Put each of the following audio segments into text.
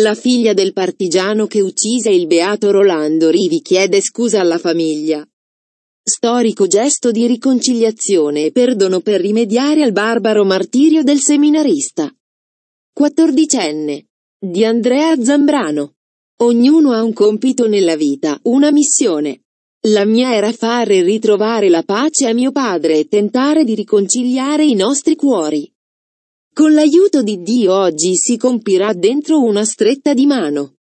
La figlia del partigiano che uccise il beato Rolando Rivi chiede scusa alla famiglia. Storico gesto di riconciliazione e perdono per rimediare al barbaro martirio del seminarista. Quattordicenne. Di Andrea Zambrano. Ognuno ha un compito nella vita, una missione. La mia era fare ritrovare la pace a mio padre e tentare di riconciliare i nostri cuori. Con l'aiuto di Dio oggi si compirà dentro una stretta di mano.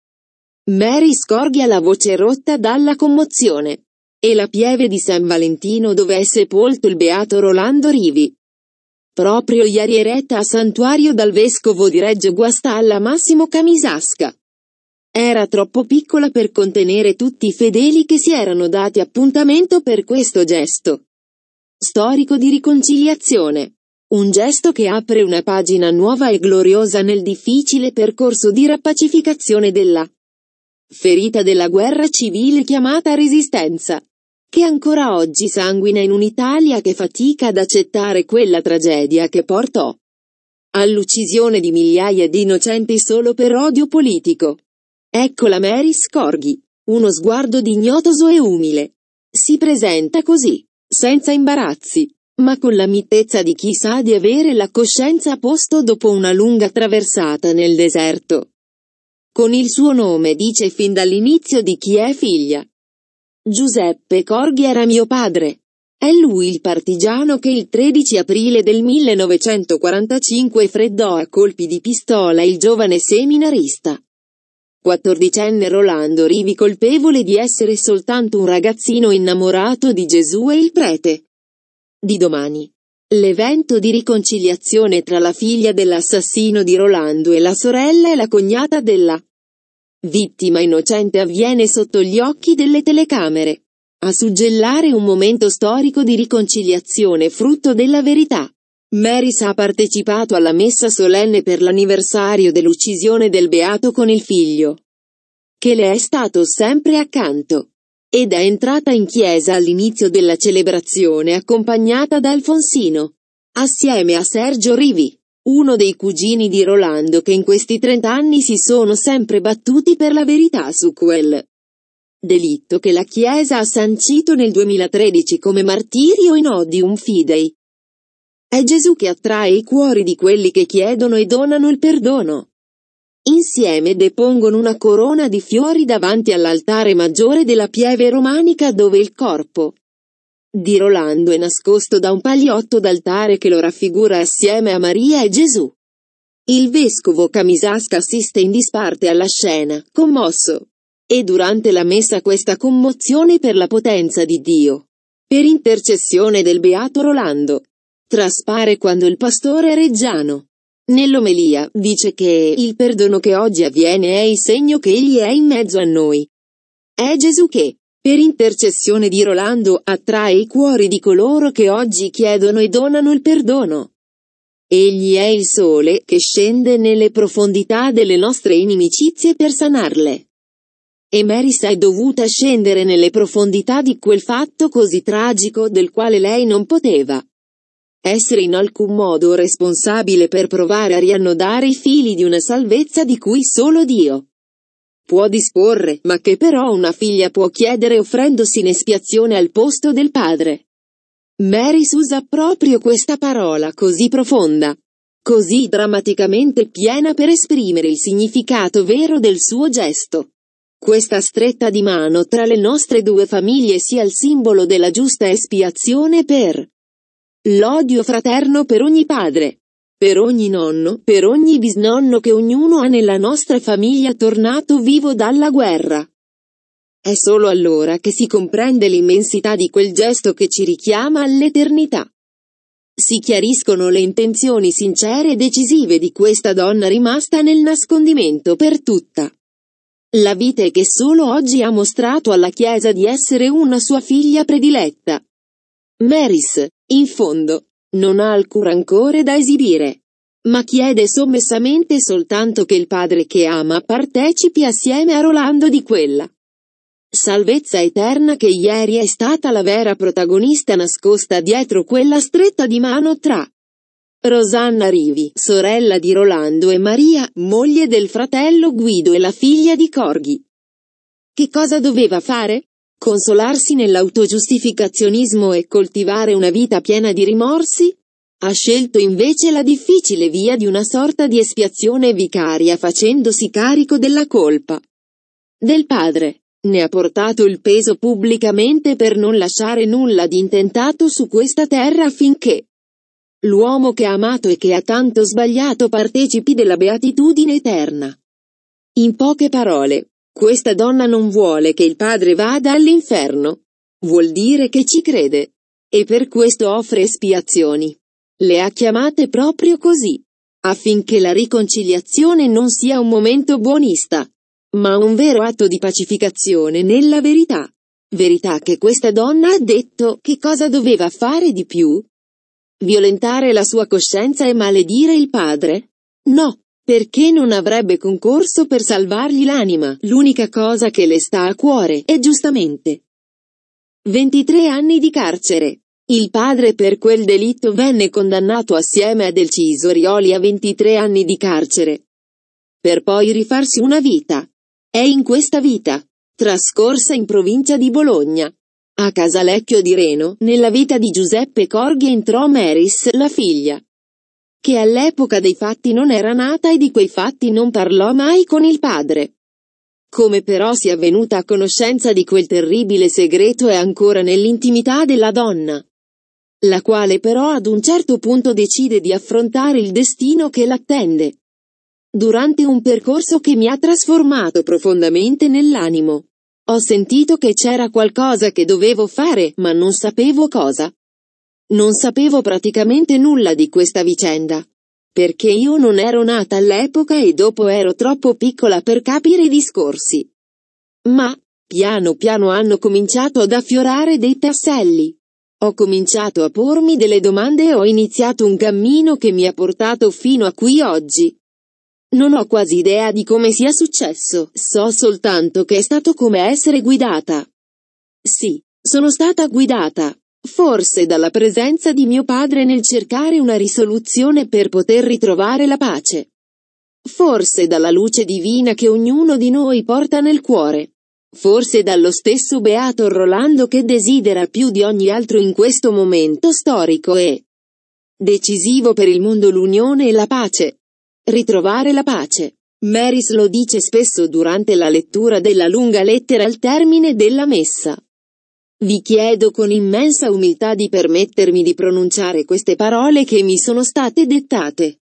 Mary scorgia la voce rotta dalla commozione. E la pieve di San Valentino dove è sepolto il beato Rolando Rivi. Proprio ieri eretta a santuario dal vescovo di Reggio Guastalla Massimo Camisasca. Era troppo piccola per contenere tutti i fedeli che si erano dati appuntamento per questo gesto. Storico di riconciliazione. Un gesto che apre una pagina nuova e gloriosa nel difficile percorso di rappacificazione della ferita della guerra civile chiamata resistenza, che ancora oggi sanguina in un'Italia che fatica ad accettare quella tragedia che portò all'uccisione di migliaia di innocenti solo per odio politico. Ecco la Mary Scorghi, uno sguardo dignotoso e umile. Si presenta così, senza imbarazzi ma con la mitezza di chi sa di avere la coscienza a posto dopo una lunga traversata nel deserto. Con il suo nome dice fin dall'inizio di chi è figlia. Giuseppe Corghi era mio padre. È lui il partigiano che il 13 aprile del 1945 freddò a colpi di pistola il giovane seminarista. Quattordicenne Rolando Rivi colpevole di essere soltanto un ragazzino innamorato di Gesù e il prete di domani. L'evento di riconciliazione tra la figlia dell'assassino di Rolando e la sorella e la cognata della vittima innocente avviene sotto gli occhi delle telecamere. A suggellare un momento storico di riconciliazione frutto della verità. Maris ha partecipato alla messa solenne per l'anniversario dell'uccisione del beato con il figlio, che le è stato sempre accanto ed è entrata in chiesa all'inizio della celebrazione accompagnata da Alfonsino, assieme a Sergio Rivi, uno dei cugini di Rolando che in questi trent'anni si sono sempre battuti per la verità su quel delitto che la Chiesa ha sancito nel 2013 come martirio in odium fidei. È Gesù che attrae i cuori di quelli che chiedono e donano il perdono. Insieme depongono una corona di fiori davanti all'altare maggiore della pieve romanica dove il corpo di Rolando è nascosto da un pagliotto d'altare che lo raffigura assieme a Maria e Gesù. Il vescovo Camisasca assiste in disparte alla scena, commosso. E durante la messa questa commozione per la potenza di Dio. Per intercessione del beato Rolando. Traspare quando il pastore Reggiano Nell'omelia, dice che il perdono che oggi avviene è il segno che Egli è in mezzo a noi. È Gesù che, per intercessione di Rolando, attrae i cuori di coloro che oggi chiedono e donano il perdono. Egli è il sole che scende nelle profondità delle nostre inimicizie per sanarle. E Marisa è dovuta scendere nelle profondità di quel fatto così tragico del quale lei non poteva, essere in alcun modo responsabile per provare a riannodare i fili di una salvezza di cui solo Dio può disporre, ma che però una figlia può chiedere offrendosi in espiazione al posto del padre. Mary usa proprio questa parola così profonda, così drammaticamente piena per esprimere il significato vero del suo gesto. Questa stretta di mano tra le nostre due famiglie sia il simbolo della giusta espiazione per L'odio fraterno per ogni padre, per ogni nonno, per ogni bisnonno che ognuno ha nella nostra famiglia tornato vivo dalla guerra. È solo allora che si comprende l'immensità di quel gesto che ci richiama all'eternità. Si chiariscono le intenzioni sincere e decisive di questa donna rimasta nel nascondimento per tutta la vite che solo oggi ha mostrato alla Chiesa di essere una sua figlia prediletta. Maris, in fondo, non ha alcun rancore da esibire, ma chiede sommessamente soltanto che il padre che ama partecipi assieme a Rolando di quella. Salvezza eterna che ieri è stata la vera protagonista nascosta dietro quella stretta di mano tra Rosanna Rivi, sorella di Rolando e Maria, moglie del fratello Guido e la figlia di Corghi. Che cosa doveva fare? Consolarsi nell'autogiustificazionismo e coltivare una vita piena di rimorsi? Ha scelto invece la difficile via di una sorta di espiazione vicaria facendosi carico della colpa. Del padre. Ne ha portato il peso pubblicamente per non lasciare nulla di intentato su questa terra affinché l'uomo che ha amato e che ha tanto sbagliato partecipi della beatitudine eterna. In poche parole, questa donna non vuole che il padre vada all'inferno. Vuol dire che ci crede. E per questo offre espiazioni. Le ha chiamate proprio così. Affinché la riconciliazione non sia un momento buonista, ma un vero atto di pacificazione nella verità. Verità che questa donna ha detto che cosa doveva fare di più? Violentare la sua coscienza e maledire il padre? No, perché non avrebbe concorso per salvargli l'anima, l'unica cosa che le sta a cuore, e giustamente. 23 anni di carcere. Il padre per quel delitto venne condannato assieme a Del Cisorioli a 23 anni di carcere. Per poi rifarsi una vita. È in questa vita, trascorsa in provincia di Bologna. A Casalecchio di Reno, nella vita di Giuseppe Corghi entrò Meris, la figlia che all'epoca dei fatti non era nata e di quei fatti non parlò mai con il padre. Come però sia venuta a conoscenza di quel terribile segreto è ancora nell'intimità della donna, la quale però ad un certo punto decide di affrontare il destino che l'attende. Durante un percorso che mi ha trasformato profondamente nell'animo. Ho sentito che c'era qualcosa che dovevo fare, ma non sapevo cosa. Non sapevo praticamente nulla di questa vicenda. Perché io non ero nata all'epoca e dopo ero troppo piccola per capire i discorsi. Ma, piano piano hanno cominciato ad affiorare dei tasselli. Ho cominciato a pormi delle domande e ho iniziato un cammino che mi ha portato fino a qui oggi. Non ho quasi idea di come sia successo, so soltanto che è stato come essere guidata. Sì, sono stata guidata, Forse dalla presenza di mio padre nel cercare una risoluzione per poter ritrovare la pace. Forse dalla luce divina che ognuno di noi porta nel cuore. Forse dallo stesso Beato Rolando che desidera più di ogni altro in questo momento storico e decisivo per il mondo l'unione e la pace. Ritrovare la pace. Maris lo dice spesso durante la lettura della lunga lettera al termine della messa. Vi chiedo con immensa umiltà di permettermi di pronunciare queste parole che mi sono state dettate.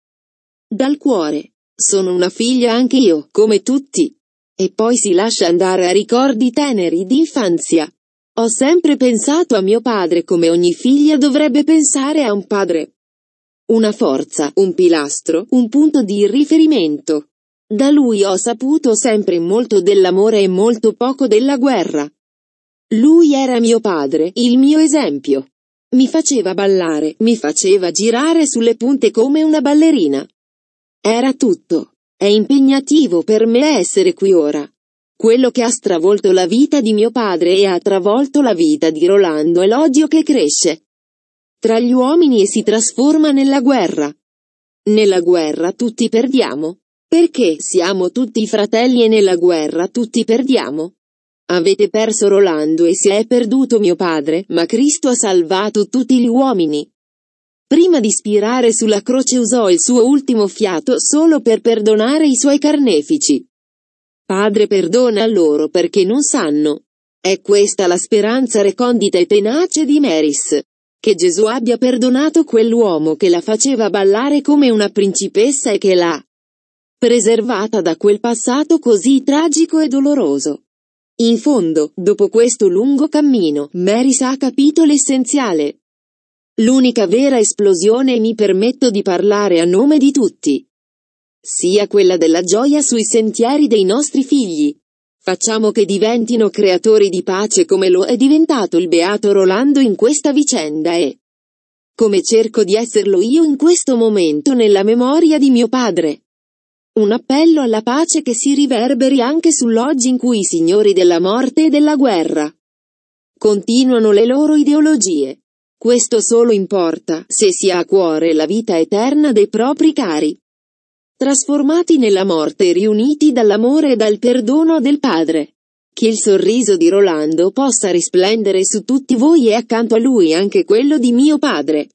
Dal cuore. Sono una figlia anche io, come tutti. E poi si lascia andare a ricordi teneri d'infanzia. Ho sempre pensato a mio padre come ogni figlia dovrebbe pensare a un padre. Una forza, un pilastro, un punto di riferimento. Da lui ho saputo sempre molto dell'amore e molto poco della guerra. Lui era mio padre, il mio esempio. Mi faceva ballare, mi faceva girare sulle punte come una ballerina. Era tutto. È impegnativo per me essere qui ora. Quello che ha stravolto la vita di mio padre e ha travolto la vita di Rolando è l'odio che cresce tra gli uomini e si trasforma nella guerra. Nella guerra tutti perdiamo. Perché siamo tutti fratelli e nella guerra tutti perdiamo. Avete perso Rolando e si è perduto mio padre, ma Cristo ha salvato tutti gli uomini. Prima di spirare sulla croce usò il suo ultimo fiato solo per perdonare i suoi carnefici. Padre perdona loro perché non sanno. È questa la speranza recondita e tenace di Meris. Che Gesù abbia perdonato quell'uomo che la faceva ballare come una principessa e che l'ha preservata da quel passato così tragico e doloroso. In fondo, dopo questo lungo cammino, Maris ha capito l'essenziale. L'unica vera esplosione mi permetto di parlare a nome di tutti. Sia quella della gioia sui sentieri dei nostri figli. Facciamo che diventino creatori di pace come lo è diventato il beato Rolando in questa vicenda e come cerco di esserlo io in questo momento nella memoria di mio padre. Un appello alla pace che si riverberi anche sull'oggi in cui i signori della morte e della guerra continuano le loro ideologie. Questo solo importa, se si ha a cuore la vita eterna dei propri cari. Trasformati nella morte e riuniti dall'amore e dal perdono del Padre. Che il sorriso di Rolando possa risplendere su tutti voi e accanto a lui anche quello di mio padre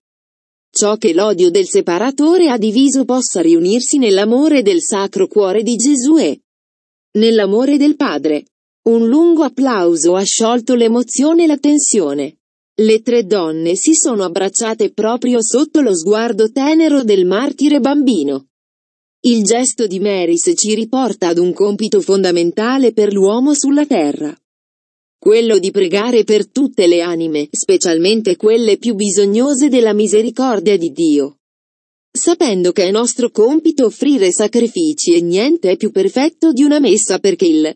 ciò che l'odio del separatore ha diviso possa riunirsi nell'amore del Sacro Cuore di Gesù e nell'amore del Padre. Un lungo applauso ha sciolto l'emozione e la tensione. Le tre donne si sono abbracciate proprio sotto lo sguardo tenero del martire bambino. Il gesto di Meris ci riporta ad un compito fondamentale per l'uomo sulla terra quello di pregare per tutte le anime, specialmente quelle più bisognose della misericordia di Dio. Sapendo che è nostro compito offrire sacrifici e niente è più perfetto di una messa perché il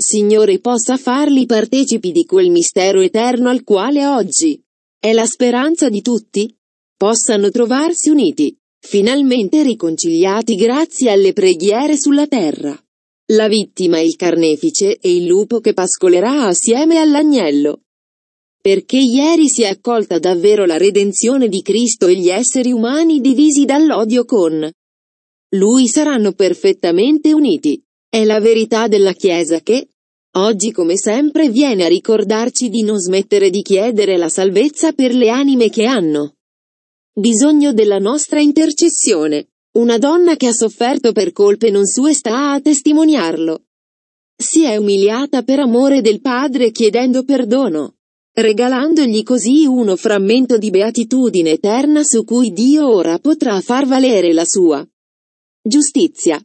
Signore possa farli partecipi di quel mistero eterno al quale oggi è la speranza di tutti, possano trovarsi uniti, finalmente riconciliati grazie alle preghiere sulla terra la vittima il carnefice e il lupo che pascolerà assieme all'agnello. Perché ieri si è accolta davvero la redenzione di Cristo e gli esseri umani divisi dall'odio con Lui saranno perfettamente uniti. È la verità della Chiesa che, oggi come sempre, viene a ricordarci di non smettere di chiedere la salvezza per le anime che hanno bisogno della nostra intercessione. Una donna che ha sofferto per colpe non sue sta a testimoniarlo. Si è umiliata per amore del Padre chiedendo perdono, regalandogli così uno frammento di beatitudine eterna su cui Dio ora potrà far valere la sua giustizia.